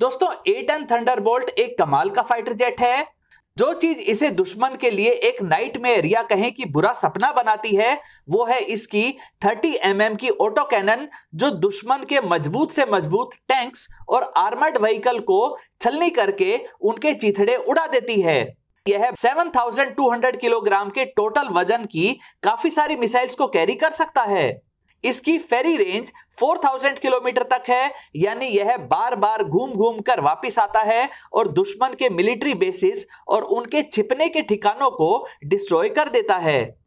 दोस्तों ए ton bolt एक कमाल का फाइटर जेट है जो चीज इसे दुश्मन के लिए एक नाइट में या कहें कि बुरा सपना बनाती है वो है इसकी 30 एम mm की ऑटो कैनन जो दुश्मन के मजबूत से मजबूत टैंक्स और आर्मर्ड व्हीकल को छलनी करके उनके चिथड़े उड़ा देती है यह 7,200 किलोग्राम के टोटल वजन की काफी सारी मिसाइल्स को कैरी कर सकता है इसकी फेरी रेंज 4000 किलोमीटर तक है यानी यह बार बार घूम घूम कर वापिस आता है और दुश्मन के मिलिट्री बेसिस और उनके छिपने के ठिकानों को डिस्ट्रॉय कर देता है